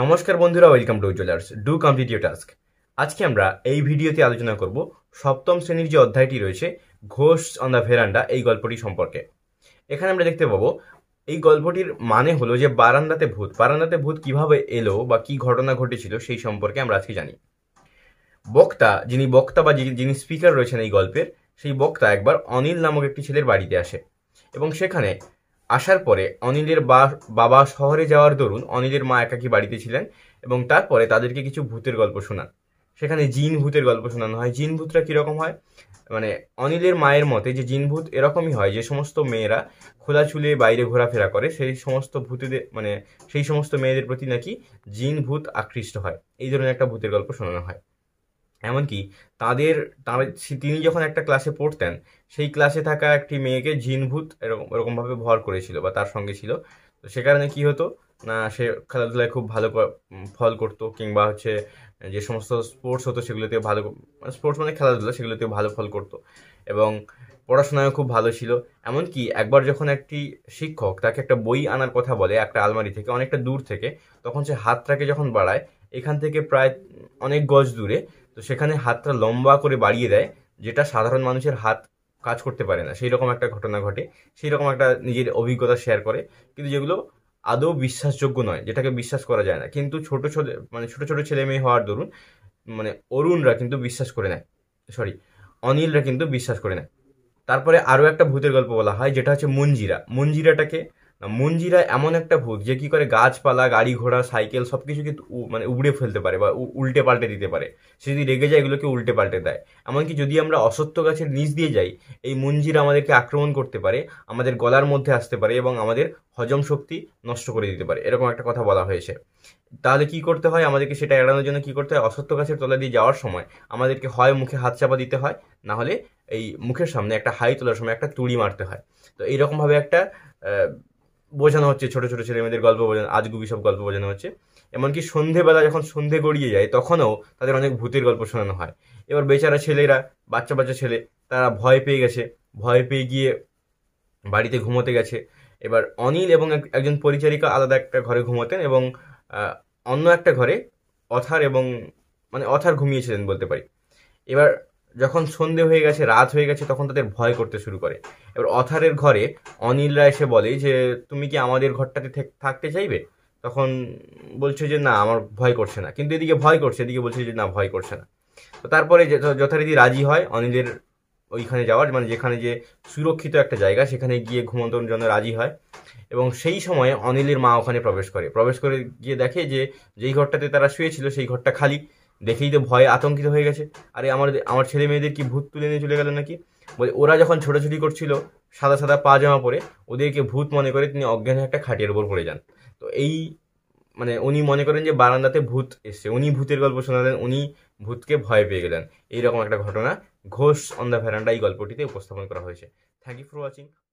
নমস্কার বন্ধুরা welcome to jewellers do complete your task আজকে আমরা এই ভিডিওতে আলোচনা করব সপ্তম শ্রেণীর যে অধ্যায়টি রয়েছে ঘোষ অন দ্য ভেরান্ডা এই গল্পটি সম্পর্কে এখানে আমরা দেখতে পাবো এই গল্পটির মানে হলো যে বারান্দাতে ভূত বারান্দাতে ভূত কিভাবে এলো বা কি ঘটনা ঘটেছিল সেই সম্পর্কে আমরা আজকে জানি বক্তা যিনি বক্তা বা যিনি স্পিকার রয়েছেন এই গল্পের সেই বক্তা একবার অনিল নামক একটি ছেলের বাড়িতে আসে এবং সেখানে আসার পরে অনিলের বাবা শহরে যাওয়ার দরুন অনিলের মা একাকি বাড়িতে ছিলেন এবং তারপরে তাদেরকে কিছু ভূতের গল্প শোনান সেখানে জিন ভূতের গল্প শোনানো হয় জিন ভূতরা কীরকম হয় মানে অনিলের মায়ের মতে যে জিন ভূত এরকমই হয় যে সমস্ত মেয়েরা খোলা চুলে বাইরে ঘোরাফেরা করে সেই সমস্ত ভূতেদের মানে সেই সমস্ত মেয়েদের প্রতি নাকি জিন ভূত আকৃষ্ট হয় এই ধরনের একটা ভূতের গল্প শোনানো হয় এমনকি তাদের তিনি যখন একটা ক্লাসে পড়তেন সেই ক্লাসে থাকা একটি মেয়েকে জিনভূত এরকম এরকমভাবে ভর করেছিল বা তার সঙ্গে ছিল তো সে কারণে কী হতো না সে খেলাধুলায় খুব ভালো ফল করতো কিংবা হচ্ছে যে সমস্ত স্পোর্টস হতো সেগুলোতে ভালো স্পোর্টস মানে, মানে খেলাধুলা সেগুলোতেও ভালো ফল করতো এবং পড়াশোনায় খুব ভালো ছিল এমনকি একবার যখন একটি শিক্ষক তাকে একটা বই আনার কথা বলে একটা আলমারি থেকে অনেকটা দূর থেকে তখন সে হাতটাকে যখন বাড়ায় এখান থেকে প্রায় অনেক গজ দূরে তো সেখানে হাতটা লম্বা করে বাড়িয়ে দেয় যেটা সাধারণ মানুষের হাত কাজ করতে পারে না সেই রকম একটা ঘটনা ঘটে সেই রকম একটা নিজের অভিজ্ঞতা শেয়ার করে কিন্তু যেগুলো আদৌ বিশ্বাসযোগ্য নয় যেটাকে বিশ্বাস করা যায় না কিন্তু ছোট ছোট মানে ছোট ছোট ছেলে মেয়ে হওয়ার দরুন মানে অরুণরা কিন্তু বিশ্বাস করে নেয় সরি অনিলরা কিন্তু বিশ্বাস করে নেয় তারপরে আরও একটা ভূতের গল্প বলা হয় যেটা হচ্ছে মঞ্জিরা মঞ্জিরাটাকে মঞ্জিরা এমন একটা ভূত যে কি করে গাছপালা গাড়ি ঘোড়া সাইকেল সব কিছু কিন্তু মানে উবড়ে ফেলতে পারে বা উল্টে পাল্টে দিতে পারে সে যদি রেগে যায় এগুলোকে উল্টে পাল্টে দেয় এমনকি যদি আমরা অসত্য গাছের নিচ দিয়ে যাই এই মঞ্জিরা আমাদেরকে আক্রমণ করতে পারে আমাদের গলার মধ্যে আসতে পারে এবং আমাদের হজম শক্তি নষ্ট করে দিতে পারে এরকম একটা কথা বলা হয়েছে তাহলে কি করতে হয় আমাদেরকে সেটা এড়ানোর জন্য কি করতে হয় অসত্য গাছের তলা দিয়ে যাওয়ার সময় আমাদেরকে হয় মুখে হাত চাপা দিতে হয় না হলে এই মুখের সামনে একটা হাই তোলার সময় একটা তুড়ি মারতে হয় তো এইরকমভাবে একটা বোঝানো হচ্ছে ছোট ছোট ছেলে মেয়েদের গল্প বোঝানো আজগুবি সব গল্প বোঝানো হচ্ছে এমনকি সন্ধেবেলা যখন সন্ধে গড়িয়ে যায় তখনও তাদের অনেক ভূতের গল্প শোনানো হয় এবার বেচারা ছেলেরা বাচ্চা বাচ্চা ছেলে তারা ভয় পেয়ে গেছে ভয় পেয়ে গিয়ে বাড়িতে ঘুমোতে গেছে এবার অনিল এবং একজন পরিচারিকা আলাদা একটা ঘরে ঘুমোতেন এবং অন্য একটা ঘরে অথার এবং মানে অথার ঘুমিয়েছিলেন বলতে পারি এবার যখন সন্ধে হয়ে গেছে রাত হয়ে গেছে তখন তাদের ভয় করতে শুরু করে এবার অথারের ঘরে অনিলরা এসে বলে যে তুমি কি আমাদের ঘরটাতে থাকতে চাইবে তখন বলছে যে না আমার ভয় করছে না কিন্তু এদিকে ভয় করছে এদিকে বলছে যে না ভয় করছে না তো তারপরে যথারীতি রাজি হয় অনিলের ওইখানে যাওয়ার মানে যেখানে যে সুরক্ষিত একটা জায়গা সেখানে গিয়ে ঘুমন্তর জন্য রাজি হয় এবং সেই সময়ে অনিলের মা ওখানে প্রবেশ করে প্রবেশ করে গিয়ে দেখে যে যেই ঘরটাতে তারা শুয়েছিল সেই ঘরটা খালি দেখেই তো ভয়ে আতঙ্কিত হয়ে গেছে আরে আমার আমার ছেলে মেয়েদের কি ভূত তুলে নিয়ে চলে গেল নাকি বলে ওরা যখন ছোটাছুটি করছিল সাদা সাদা পা জামা পরে ওদেরকে ভূত মনে করে তিনি অজ্ঞান একটা খাটের ওপর পড়ে যান তো এই মানে উনি মনে করেন যে বারান্দাতে ভূত এসছে উনি ভূতের গল্প শোনালেন উনি ভূতকে ভয় পেয়ে গেলেন এইরকম একটা ঘটনা ঘোষ অন দ্য ভেরান্ডা এই গল্পটিতে উপস্থাপন করা হয়েছে থ্যাংক ইউ ফর ওয়াচিং